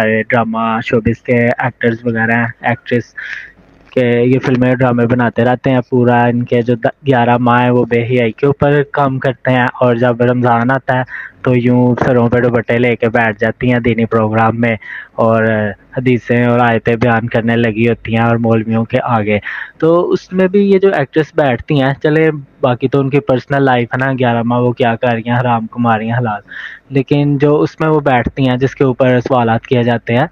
सारे drama showbiz के actors वगैरह एक्ट्रेस के ये फिल्में ड्रामे बनाते रहते हैं पूरा इनके जो ग्यारह माह हैं वो बेहियाई के ऊपर काम करते हैं और जब रमज़ान आता है तो यूँ सरों पर दुपट्टे लेके बैठ जाती हैं दीनी प्रोग्राम में और हदीसें और आयतें बयान करने लगी होती हैं और मौलवियों के आगे तो उसमें भी ये जो एक्ट्रेस बैठती हैं चले बाकी तो उनकी पर्सनल लाइफ है ना ग्यारह माह वो क्या कर रही हैं हराम कुमार हैं हलाल लेकिन जो उसमें वो बैठती हैं जिसके ऊपर सवाल किए जाते हैं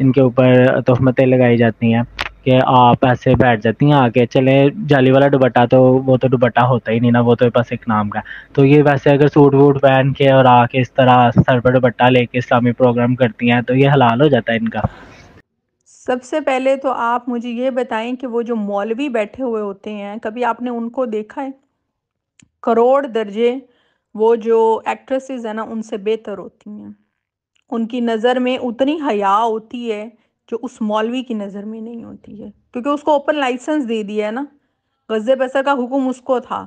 इनके ऊपर तहमतें लगाई जाती हैं कि आप ऐसे बैठ जाती हैं आके चले जाली वाला दुबट्टा तो वो तो दुबट्टा होता ही नहीं ना वो तो बस एक नाम का तो ये वैसे अगर सूट वूट पहन के और आके इस तरह सर पर दुबट्टा लेके इस्लामी प्रोग्राम करती हैं तो ये हलाल हो जाता है इनका सबसे पहले तो आप मुझे ये बताएं कि वो जो मौलवी बैठे हुए होते हैं कभी आपने उनको देखा है करोड़ दर्जे वो जो एक्ट्रेसेस है ना उनसे बेहतर होती हैं उनकी नज़र में उतनी हया होती है जो उस मौलवी की नज़र में नहीं होती है क्योंकि उसको ओपन लाइसेंस दे दिया है ना गज़े बसर का हुक्म उसको था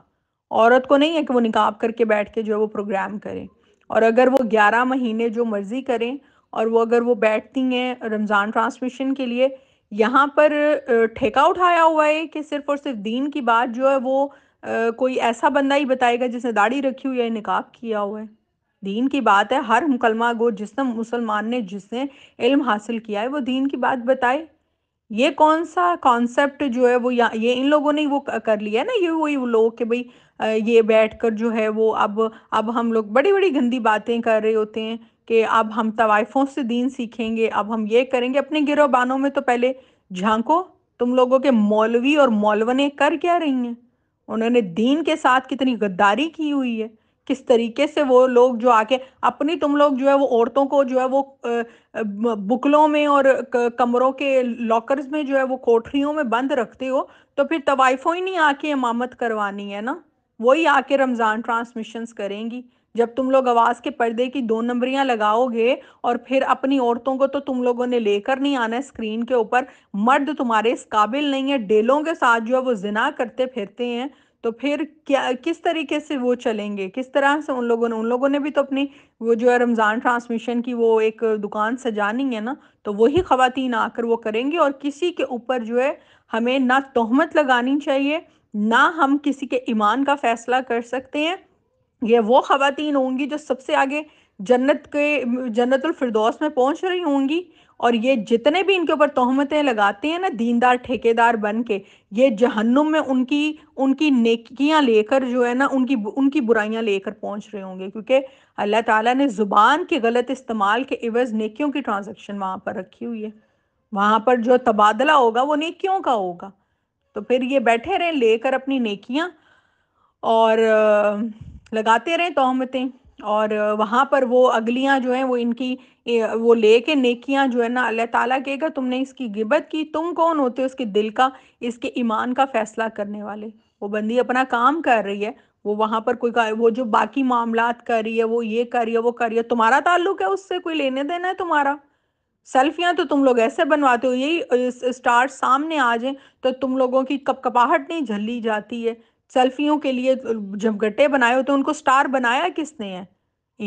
औरत को नहीं है कि वो निकाब करके बैठ के जो है वो प्रोग्राम करें और अगर वो ग्यारह महीने जो मर्ज़ी करें और वो अगर वो बैठती हैं रमज़ान ट्रांसमिशन के लिए यहाँ पर ठेका उठाया हुआ है कि सिर्फ और सिर्फ दीन की बात जो है वो कोई ऐसा बंदा ही बताएगा जिसने दाढ़ी रखी हुई है निकाब किया हुआ है दीन की बात है हर मुकलमा गो जिसने मुसलमान ने जिसने इल्म हासिल किया है वो दीन की बात बताए ये कौन सा कॉन्सेप्ट जो है वो या ये इन लोगों ने वो कर लिया है ना ये वही लोग के भाई ये बैठकर जो है वो अब अब हम लोग बड़ी बड़ी गंदी बातें कर रहे होते हैं कि अब हम तवाइफों से दीन सीखेंगे अब हम ये करेंगे अपने गिरोबानों में तो पहले झांको तुम लोगों के मौलवी और मौलवने कर क्या रही हैं उन्होंने दीन के साथ कितनी गद्दारी की हुई है किस तरीके से वो लोग जो आके अपनी तुम लोग जो है वो औरतों को जो है वो बुकलों में और कमरों के लॉकर्स में जो है वो कोठरियों में बंद रखते हो तो फिर तवाइफों ही नहीं आके इमामत करवानी है ना वही आके रमज़ान ट्रांसमिशंस करेंगी जब तुम लोग आवाज़ के पर्दे की दो नंबरियां लगाओगे और फिर अपनी औरतों को तो तुम लोगों ने लेकर नहीं आना स्क्रीन के ऊपर मर्द तुम्हारे इस काबिल नहीं है डेलों के साथ जो है वो जिना करते फिरते हैं तो फिर क्या किस तरीके से वो चलेंगे किस तरह से उन लोगों ने उन लोगों ने भी तो अपनी वो जो है रमज़ान ट्रांसमिशन की वो एक दुकान सजानी है ना तो वही ख़वातीन आकर वो करेंगे और किसी के ऊपर जो है हमें ना तोहमत लगानी चाहिए ना हम किसी के ईमान का फ़ैसला कर सकते हैं ये वो ख़वातीन होंगी जो सबसे आगे जन्नत के जन्नतफरदौस में पहुंच रही होंगी और ये जितने भी इनके ऊपर तोहमतें लगाते हैं ना दीनदार ठेकेदार बन के ये जहन्नुम में उनकी उनकी नेकियां लेकर जो है ना उनकी उनकी बुराइयां लेकर पहुंच रहे होंगे क्योंकि अल्लाह ताला ने ज़ुबान के गलत इस्तेमाल के इवज नेकियों की ट्रांजेक्शन वहां पर रखी हुई है वहां पर जो तबादला होगा वो नेकियों का होगा तो फिर ये बैठे रहें लेकर अपनी नेकियां और लगाते रहें तोहमतें और वहाँ पर वो अगलियाँ जो हैं वो इनकी वो लेके नेकियां जो है ना अल्लाह ताला कहेगा तुमने इसकी गिबत की तुम कौन होते हो उसके दिल का इसके ईमान का फैसला करने वाले वो बंदी अपना काम कर रही है वो वहाँ पर कोई वो जो बाकी मामला कर रही है वो ये कर रही है वो कर रही है तुम्हारा ताल्लुक है उससे कोई लेने देना है तुम्हारा सेल्फियाँ तो तुम लोग ऐसे बनवाते हो यही स्टार सामने आ जाए तो तुम लोगों की कपकपाहट नहीं झल्ली जाती है सेल्फियों के लिए जब गट्टे बनाए होते तो उनको स्टार बनाया किसने है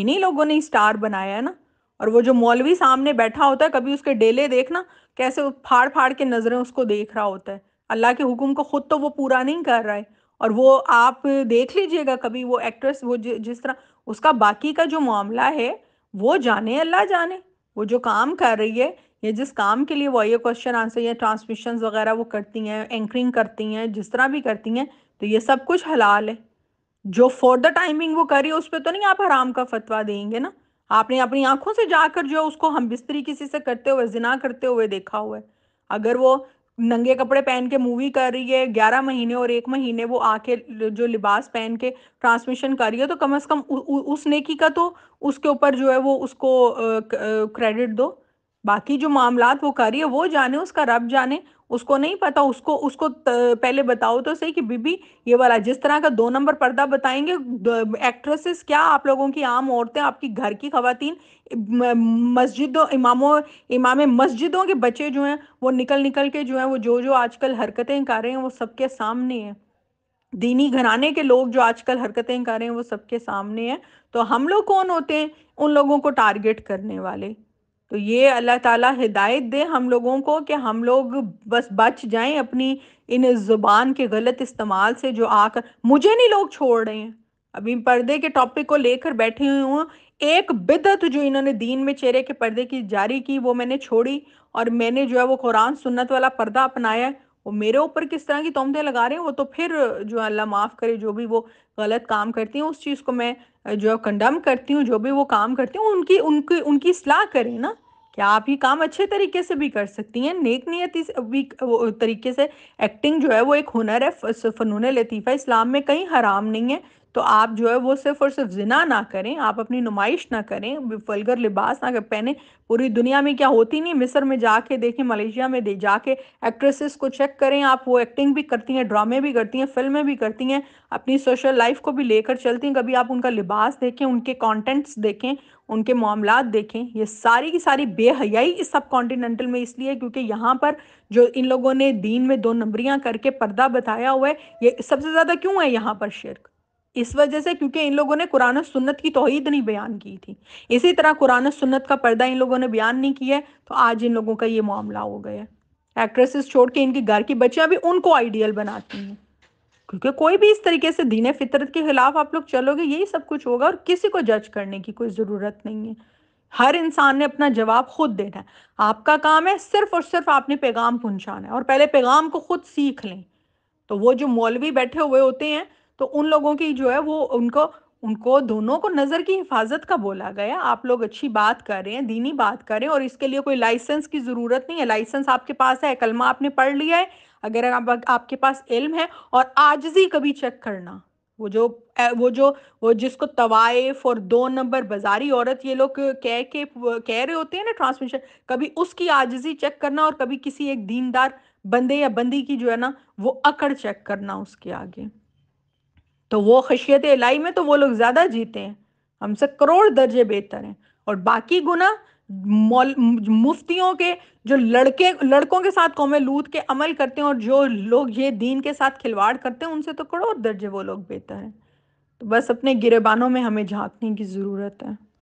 इन्हीं लोगों ने स्टार बनाया है ना और वो जो मौलवी सामने बैठा होता है कभी उसके डेले देखना कैसे फाड़ फाड़ के नज़रें उसको देख रहा होता है अल्लाह के हुक्म को ख़ुद तो वो पूरा नहीं कर रहा है और वो आप देख लीजिएगा कभी वो एक्ट्रेस वो जिस तरह उसका बाकी का जो मामला है वो जाने अल्लाह जाने वो जो काम कर रही है या जिस काम के लिए वो ये क्वेश्चन आंसर या ट्रांसमिशन वगैरह वो करती हैं एंकरिंग करती हैं जिस तरह भी करती हैं तो ये सब कुछ हलाल है जो फॉर द टाइमिंग वो करी उस पर तो नहीं आप हराम का फतवा देंगे ना आपने अपनी आंखों से जाकर जो उसको हम बिस्तरी किसी से करते हुए जिना करते हुए देखा हुआ है अगर वो नंगे कपड़े पहन के मूवी कर रही है ग्यारह महीने और एक महीने वो आके जो लिबास पहन के ट्रांसमिशन कर रही है तो कम अज कम उस नेकी का तो उसके ऊपर जो है वो उसको क्रेडिट दो बाकी जो मामला वो कर रही है वो जाने उसका रब जाने उसको नहीं पता उसको उसको पहले बताओ तो सही कि बीबी ये वाला जिस तरह का दो नंबर पर्दा बताएंगे एक्ट्रेसेस क्या आप लोगों की आम औरतें आपकी घर की खातन मस्जिदों इमामों इमाम मस्जिदों के बच्चे जो हैं वो निकल निकल के जो हैं वो जो जो आजकल हरकतें कर रहे हैं वो सबके सामने हैं दीनी घराने के लोग जो आजकल हरकतें कर रहे हैं वो सबके सामने हैं तो हम लोग कौन होते हैं उन लोगों को टारगेट करने वाले तो ये अल्लाह ताला हिदायत दे हम लोगों को कि हम लोग बस बच जाएं अपनी इन ज़ुबान के गलत इस्तेमाल से जो आकर मुझे नहीं लोग छोड़ रहे हैं अभी पर्दे के टॉपिक को लेकर बैठे हुए हूँ एक बिदत जो इन्होंने दीन में चेहरे के पर्दे की जारी की वो मैंने छोड़ी और मैंने जो है वो कुरान सुन्नत वाला पर्दा अपनाया वो मेरे ऊपर किस तरह की तोमतें लगा रहे हैं वो तो फिर जो अल्लाह माफ़ करे जो भी वो गलत काम करती हैं उस चीज़ को मैं जो कंडम करती हूँ जो भी वो काम करती हूँ उनकी उनकी उनकी सलाह करें ना कि आप ये काम अच्छे तरीके से भी कर सकती हैं नेक नियति भी तरीके से एक्टिंग जो है वो एक हुनर है फ़नून लतीफ़ा इस्लाम में कहीं हराम नहीं है तो आप जो है वो सिर्फ और सिर्फ जिना ना करें आप अपनी नुमाइश ना करें फलगर लिबास ना कर पहने पूरी दुनिया में क्या होती नहीं मिस्र में जाके देखें मलेशिया में दे जाके एक्ट्रेसेस को चेक करें आप वो एक्टिंग भी करती हैं ड्रामे भी करती हैं फिल्में भी करती हैं अपनी सोशल लाइफ को भी लेकर चलती हैं कभी आप उनका लिबास देखें उनके कॉन्टेंट्स देखें उनके मामला देखें ये सारी की सारी बेहयाई इस सब कॉन्टिनेंटल में इसलिए क्योंकि यहाँ पर जो इन लोगों ने दीन में दो नंबरियाँ करके पर्दा बताया हुआ है ये सबसे ज़्यादा क्यों है यहाँ पर शिरक इस वजह से क्योंकि इन लोगों ने कुरान सुन्नत की तोहहीद नहीं बयान की थी इसी तरह कुरान सुन्नत का पर्दा इन लोगों ने बयान नहीं किया है तो आज इन लोगों का ये मामला हो गया है एक्ट्रेसेस छोड़ के इनके घर की बच्चियां भी उनको आइडियल बनाती हैं क्योंकि कोई भी इस तरीके से दीन फितरत के खिलाफ आप लोग चलोगे यही सब कुछ होगा और किसी को जज करने की कोई ज़रूरत नहीं है हर इंसान ने अपना जवाब खुद देना है आपका काम है सिर्फ और सिर्फ आपने पैगाम पहुंचाना है और पहले पैगाम को खुद सीख लें तो वो जो मौलवी बैठे हुए होते हैं तो उन लोगों की जो है वो उनको उनको दोनों को नज़र की हिफाजत का बोला गया आप लोग अच्छी बात कर रहे हैं दीनी बात कर रहे हैं और इसके लिए कोई लाइसेंस की ज़रूरत नहीं है लाइसेंस आपके पास है कलमा आपने पढ़ लिया है अगर आप, आपके पास इल्म है और आजजी कभी चेक करना वो जो वो जो वो जिसको तवाइफ और दो नंबर बाजारी औरत ये लोग कह के कह रहे होते हैं ना ट्रांसमिशन कभी उसकी आजजी चेक करना और कभी किसी एक दीनदार बंदे या बंदी की जो है ना वो अकड़ चेक करना उसके आगे तो वो खशियत इलाही में तो वो लोग ज़्यादा जीते हैं हमसे करोड़ दर्जे बेहतर हैं और बाकी गुना मुफ्तियों के जो लड़के लड़कों के साथ कौम लूत के अमल करते हैं और जो लोग ये दीन के साथ खिलवाड़ करते हैं उनसे तो करोड़ दर्जे वो लोग बेहतर हैं तो बस अपने गिरेबानों में हमें झांकने की ज़रूरत है